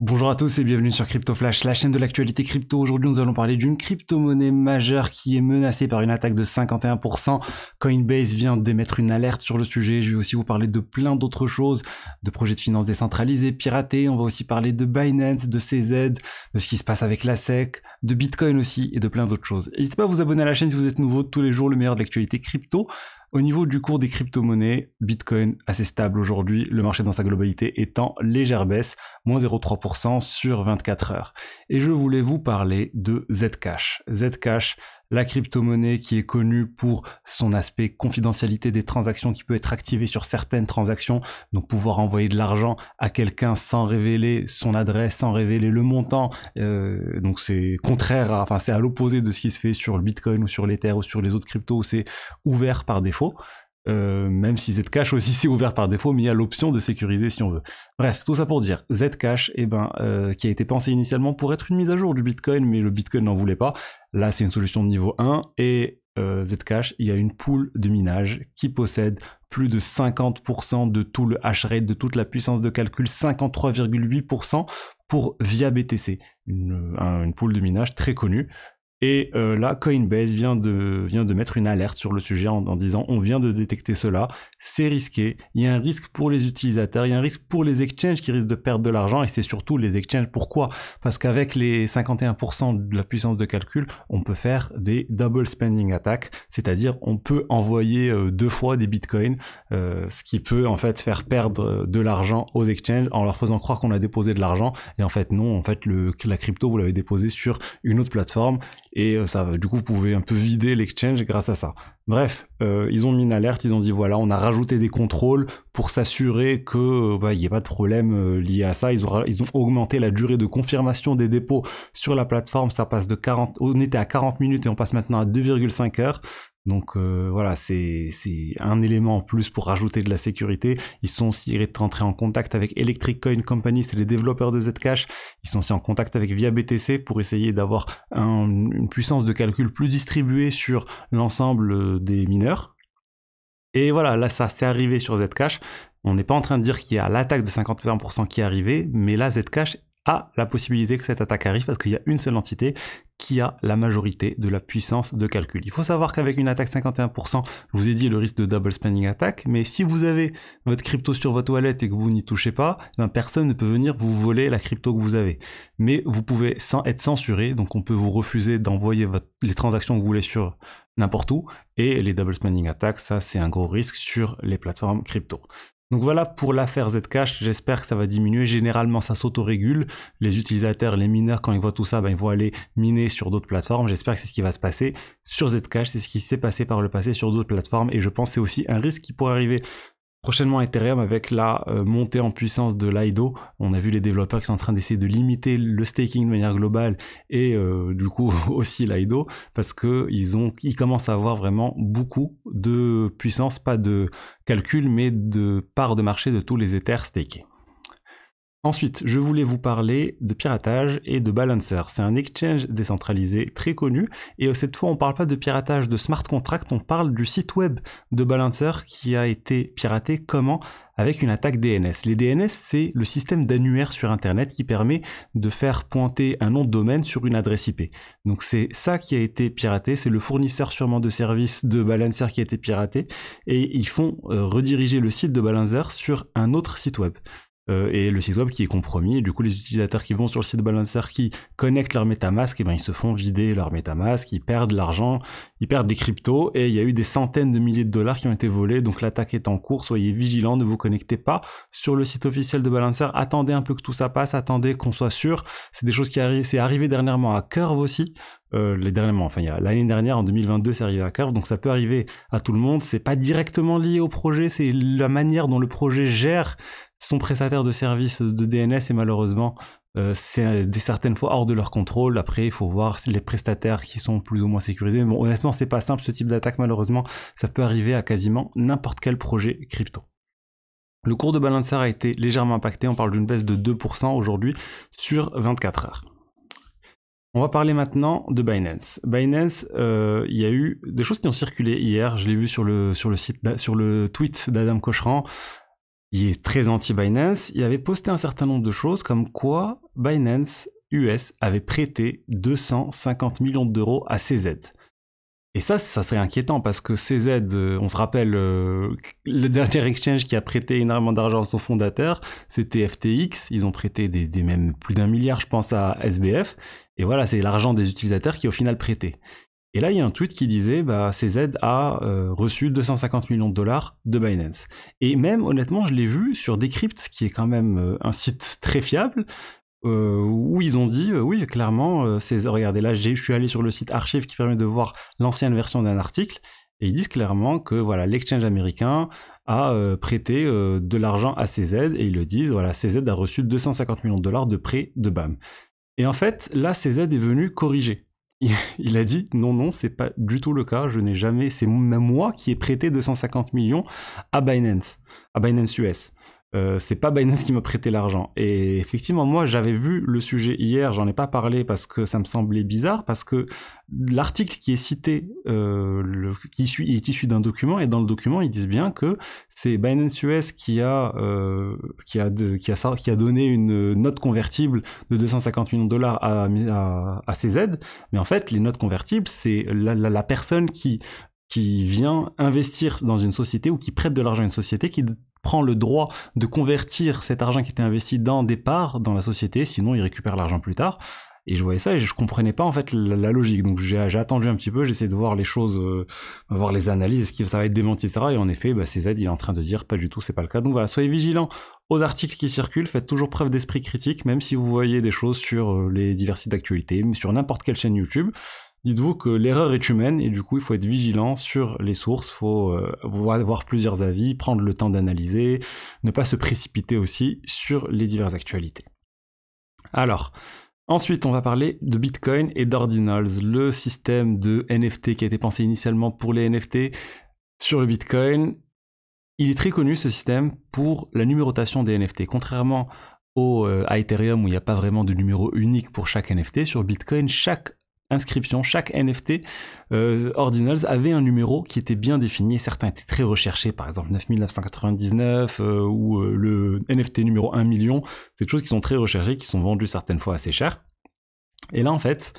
Bonjour à tous et bienvenue sur Crypto Flash, la chaîne de l'actualité crypto. Aujourd'hui, nous allons parler d'une crypto-monnaie majeure qui est menacée par une attaque de 51%. Coinbase vient d'émettre une alerte sur le sujet. Je vais aussi vous parler de plein d'autres choses, de projets de finance décentralisés, piratés. On va aussi parler de Binance, de CZ, de ce qui se passe avec la SEC, de Bitcoin aussi et de plein d'autres choses. N'hésitez pas à vous abonner à la chaîne si vous êtes nouveau. Tous les jours, le meilleur de l'actualité crypto. Au niveau du cours des crypto-monnaies, Bitcoin assez stable aujourd'hui, le marché dans sa globalité étant légère baisse, moins 0,3% sur 24 heures. Et je voulais vous parler de Zcash. Zcash, la crypto-monnaie qui est connue pour son aspect confidentialité des transactions qui peut être activée sur certaines transactions, donc pouvoir envoyer de l'argent à quelqu'un sans révéler son adresse, sans révéler le montant. Euh, donc c'est contraire, enfin c'est à l'opposé de ce qui se fait sur le Bitcoin ou sur l'Ether ou sur les autres cryptos où c'est ouvert par défaut. Euh, même si Zcash aussi c'est ouvert par défaut, mais il y a l'option de sécuriser si on veut. Bref, tout ça pour dire, Zcash, eh ben, euh, qui a été pensé initialement pour être une mise à jour du Bitcoin, mais le Bitcoin n'en voulait pas. Là, c'est une solution de niveau 1 et euh, Zcash, il y a une pool de minage qui possède plus de 50% de tout le hash rate, de toute la puissance de calcul, 53,8% pour via BTC, une, euh, une pool de minage très connue. Et euh, là, Coinbase vient de, vient de mettre une alerte sur le sujet en, en disant on vient de détecter cela, c'est risqué, il y a un risque pour les utilisateurs, il y a un risque pour les exchanges qui risquent de perdre de l'argent et c'est surtout les exchanges. Pourquoi Parce qu'avec les 51% de la puissance de calcul, on peut faire des double spending attacks, c'est-à-dire on peut envoyer euh, deux fois des bitcoins, euh, ce qui peut en fait faire perdre euh, de l'argent aux exchanges en leur faisant croire qu'on a déposé de l'argent et en fait non, en fait le, la crypto vous l'avez déposé sur une autre plateforme et euh, ça, du coup, vous pouvez un peu vider l'exchange grâce à ça. Bref, euh, ils ont mis une alerte, ils ont dit voilà, on a rajouté des contrôles pour s'assurer que euh, bah, il y n'y ait pas de problème lié à ça. Ils ont, ils ont augmenté la durée de confirmation des dépôts sur la plateforme. Ça passe de 40, on était à 40 minutes et on passe maintenant à 2,5 heures. Donc euh, voilà, c'est un élément en plus pour rajouter de la sécurité. Ils sont aussi rentrés en contact avec Electric Coin Company, c'est les développeurs de Zcash. Ils sont aussi en contact avec Via BTC pour essayer d'avoir une puissance de calcul plus distribuée sur l'ensemble euh, des mineurs. Et voilà, là ça s'est arrivé sur Zcash. On n'est pas en train de dire qu'il y a l'attaque de 51% qui est arrivée, mais là Zcash la possibilité que cette attaque arrive parce qu'il y a une seule entité qui a la majorité de la puissance de calcul. Il faut savoir qu'avec une attaque 51%, je vous ai dit le risque de double spending attack, mais si vous avez votre crypto sur votre wallet et que vous n'y touchez pas, ben, personne ne peut venir vous voler la crypto que vous avez. Mais vous pouvez sans être censuré, donc on peut vous refuser d'envoyer les transactions que vous voulez sur n'importe où, et les double spending attacks, ça c'est un gros risque sur les plateformes crypto. Donc voilà pour l'affaire Zcash, j'espère que ça va diminuer. Généralement, ça s'autorégule. Les utilisateurs, les mineurs, quand ils voient tout ça, ben, ils vont aller miner sur d'autres plateformes. J'espère que c'est ce qui va se passer sur Zcash. C'est ce qui s'est passé par le passé sur d'autres plateformes. Et je pense que c'est aussi un risque qui pourrait arriver Prochainement Ethereum avec la euh, montée en puissance de l'IDO, on a vu les développeurs qui sont en train d'essayer de limiter le staking de manière globale et euh, du coup aussi l'IDO parce que ils ont ils commencent à avoir vraiment beaucoup de puissance, pas de calcul mais de part de marché de tous les Ethers stakés. Ensuite, je voulais vous parler de piratage et de Balancer. C'est un exchange décentralisé très connu et euh, cette fois on ne parle pas de piratage de smart contract, on parle du site web de Balancer qui a été piraté comment avec une attaque DNS. Les DNS, c'est le système d'annuaire sur Internet qui permet de faire pointer un nom de domaine sur une adresse IP. Donc c'est ça qui a été piraté, c'est le fournisseur sûrement de services de Balancer qui a été piraté, et ils font euh, rediriger le site de Balancer sur un autre site web. Euh, et le site web qui est compromis. du coup, les utilisateurs qui vont sur le site de Balancer qui connectent leur MetaMask, et eh ben ils se font vider leur MetaMask, ils perdent l'argent, ils perdent des cryptos et il y a eu des centaines de milliers de dollars qui ont été volés. Donc l'attaque est en cours. Soyez vigilants, ne vous connectez pas sur le site officiel de Balancer. Attendez un peu que tout ça passe, attendez qu'on soit sûr. C'est des choses qui arrivent. C'est arrivé dernièrement à Curve aussi. Euh, les Enfin, l'année dernière, en 2022, c'est arrivé à Curve, donc ça peut arriver à tout le monde. C'est pas directement lié au projet, c'est la manière dont le projet gère son prestataire de service de DNS et malheureusement, euh, c'est euh, des certaines fois hors de leur contrôle. Après, il faut voir les prestataires qui sont plus ou moins sécurisés. Bon, honnêtement, c'est pas simple ce type d'attaque. Malheureusement, ça peut arriver à quasiment n'importe quel projet crypto. Le cours de Balancer a été légèrement impacté. On parle d'une baisse de 2% aujourd'hui sur 24 heures. On va parler maintenant de Binance. Binance, euh, il y a eu des choses qui ont circulé hier. Je l'ai vu sur le, sur le, site, sur le tweet d'Adam Cocheran. Il est très anti-Binance. Il avait posté un certain nombre de choses comme quoi Binance US avait prêté 250 millions d'euros à CZ. Et ça, ça serait inquiétant parce que CZ, euh, on se rappelle, euh, le dernier exchange qui a prêté énormément d'argent à son fondateur, c'était FTX. Ils ont prêté des, même plus d'un milliard, je pense, à SBF. Et voilà, c'est l'argent des utilisateurs qui au final prêté. Et là, il y a un tweet qui disait bah, CZ a euh, reçu 250 millions de dollars de Binance. Et même, honnêtement, je l'ai vu sur Decrypt, qui est quand même un site très fiable. Euh, où ils ont dit euh, oui clairement euh, regardez là je suis allé sur le site archive qui permet de voir l'ancienne version d'un article et ils disent clairement que voilà l'exchange américain a prêté de l'argent à CZ et ils le disent voilà CZ a reçu 250 millions de dollars de prêt de BAM et en fait là CZ est venu corriger il a dit non non c'est pas du tout le cas je n'ai jamais c'est même moi qui ai prêté 250 millions à Binance à Binance US euh, c'est pas Binance qui m'a prêté l'argent. Et effectivement, moi, j'avais vu le sujet hier, j'en ai pas parlé parce que ça me semblait bizarre, parce que l'article qui est cité, euh, le, qui suit, est issu d'un document, et dans le document, ils disent bien que c'est Binance US qui a, euh, qui, a qui, a, qui a donné une note convertible de 250 millions de dollars à, à, à CZ, mais en fait, les notes convertibles, c'est la, la personne qui qui vient investir dans une société ou qui prête de l'argent à une société qui prend le droit de convertir cet argent qui était investi dans des parts dans la société, sinon il récupère l'argent plus tard. Et je voyais ça et je comprenais pas en fait la, logique. Donc j'ai attendu un petit peu, j'ai essayé de voir les choses, euh, voir les analyses, est-ce que ça va être démenti, etc. Et en effet, bah, CZ il est en train de dire pas du tout, c'est pas le cas. Donc voilà, soyez vigilants aux articles qui circulent, faites toujours preuve d'esprit critique, même si vous voyez des choses sur euh, les diversités d'actualité, sur n'importe quelle chaîne YouTube dites-vous que l'erreur est humaine et du coup il faut être vigilant sur les sources, faut euh, avoir plusieurs avis, prendre le temps d'analyser, ne pas se précipiter aussi sur les diverses actualités. Alors, Ensuite, on va parler de Bitcoin et d'Ordinals, le système de NFT qui a été pensé initialement pour les NFT sur le Bitcoin. Il est très connu ce système pour la numérotation des NFT. Contrairement au, euh, à Ethereum où il n'y a pas vraiment de numéro unique pour chaque NFT, sur Bitcoin, chaque inscription, chaque NFT euh, Ordinals avait un numéro qui était bien défini et certains étaient très recherchés, par exemple 9999 euh, ou euh, le NFT numéro 1 million, c'est des choses qui sont très recherchées, qui sont vendues certaines fois assez cher. Et là en fait,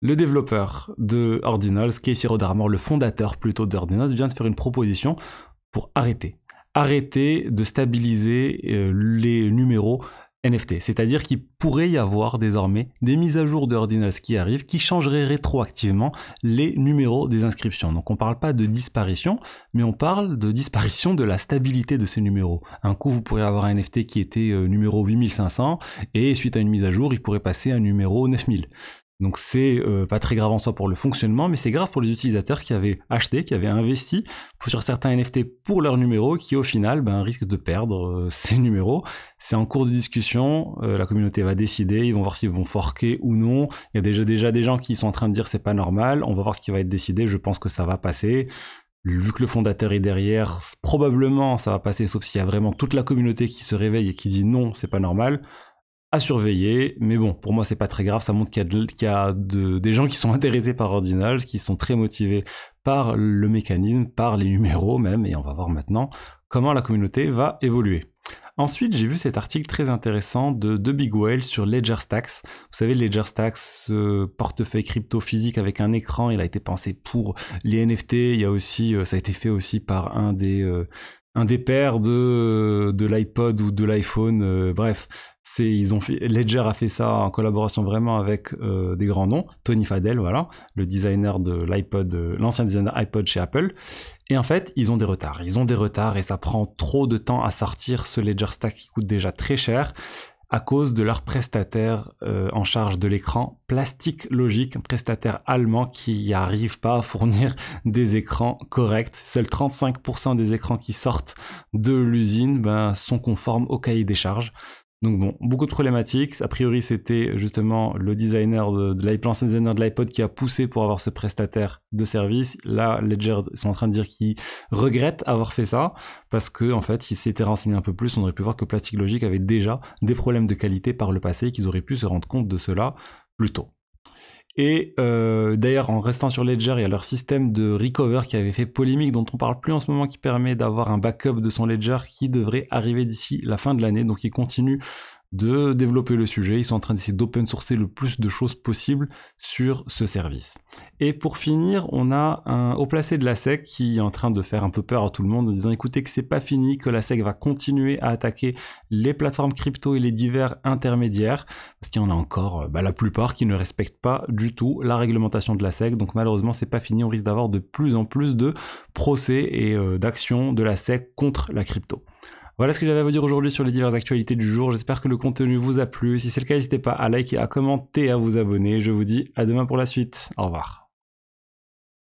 le développeur de Ordinals, Casey Rodarmor, le fondateur plutôt d'Ordinals, vient de faire une proposition pour arrêter. Arrêter de stabiliser les numéros NFT, c'est-à-dire qu'il pourrait y avoir désormais des mises à jour de qui arrivent qui changeraient rétroactivement les numéros des inscriptions. Donc on ne parle pas de disparition, mais on parle de disparition de la stabilité de ces numéros. Un coup, vous pourrez avoir un NFT qui était euh, numéro 8500 et suite à une mise à jour, il pourrait passer à un numéro 9000. Donc c'est euh, pas très grave en soi pour le fonctionnement, mais c'est grave pour les utilisateurs qui avaient acheté, qui avaient investi sur certains NFT pour leurs numéros, qui au final ben, risquent de perdre euh, ces numéros. C'est en cours de discussion, euh, la communauté va décider, ils vont voir s'ils vont forquer ou non. Il y a déjà, déjà des gens qui sont en train de dire c'est pas normal, on va voir ce qui va être décidé, je pense que ça va passer. Vu que le fondateur est derrière, probablement ça va passer, sauf s'il y a vraiment toute la communauté qui se réveille et qui dit non, c'est pas normal à surveiller, mais bon, pour moi c'est pas très grave, ça montre qu'il y a, des gens qui sont intéressés par Ordinals, qui sont très motivés par le mécanisme, par les numéros même, et on va voir maintenant comment la communauté va évoluer. Ensuite, j'ai vu cet article très intéressant de, de Big Whale sur Ledger Stacks. Vous savez, Ledger Stacks, portefeuille crypto physique avec un écran, il a été pensé pour les NFT. Il y a aussi, euh, ça a été fait aussi par un des, euh, un des pères de, l'iPod ou de l'iPhone. Euh, bref, ils ont fait, Ledger a fait ça en collaboration vraiment avec euh, des grands noms. Tony Fadell, voilà, le designer de l'iPod, euh, l'ancien designer iPod chez Apple. Et en fait, ils ont des retards. Ils ont des retards et ça prend trop de temps à sortir ce Ledger Stack qui coûte déjà très cher à cause de leur prestataire euh, en charge de l'écran, plastique logique, un prestataire allemand qui arrive pas à fournir des écrans corrects. Seuls 35% des écrans qui sortent de l'usine ben, sont conformes au cahier des charges. Donc bon, beaucoup de problématiques. A priori, c'était justement le designer de, designer de l'iPod qui a poussé pour avoir ce prestataire de service. Là, Ledger sont en train de dire qu'ils regrettent avoir fait ça parce que en fait, s'ils s'étaient renseignés un peu plus, on aurait pu voir que Plastic Logic avait déjà des problèmes de qualité par le passé et qu'ils auraient pu se rendre compte de cela plus tôt. Et euh, d'ailleurs, en restant sur Ledger, il y a leur système de recover qui avait fait polémique, dont on parle plus en ce moment, qui permet d'avoir un backup de son Ledger qui devrait arriver d'ici la fin de l'année. Donc, il continue de développer le sujet. Ils sont en train d'essayer d'open sourcer le plus de choses possible sur ce service. Et pour finir, on a un haut placé de la SEC qui est en train de faire un peu peur à tout le monde en disant écoutez que c'est pas fini, que la SEC va continuer à attaquer les plateformes crypto et les divers intermédiaires, parce qu'il y en a encore euh, bah, la plupart qui ne respectent pas du tout la réglementation de la SEC. Donc malheureusement, c'est pas fini. On risque d'avoir de plus en plus de procès et euh, d'actions de la SEC contre la crypto. Voilà ce que j'avais à vous dire aujourd'hui sur les diverses actualités du jour. J'espère que le contenu vous a plu. Si c'est le cas, n'hésitez pas à liker, à commenter, à vous abonner. Je vous dis à demain pour la suite. Au revoir.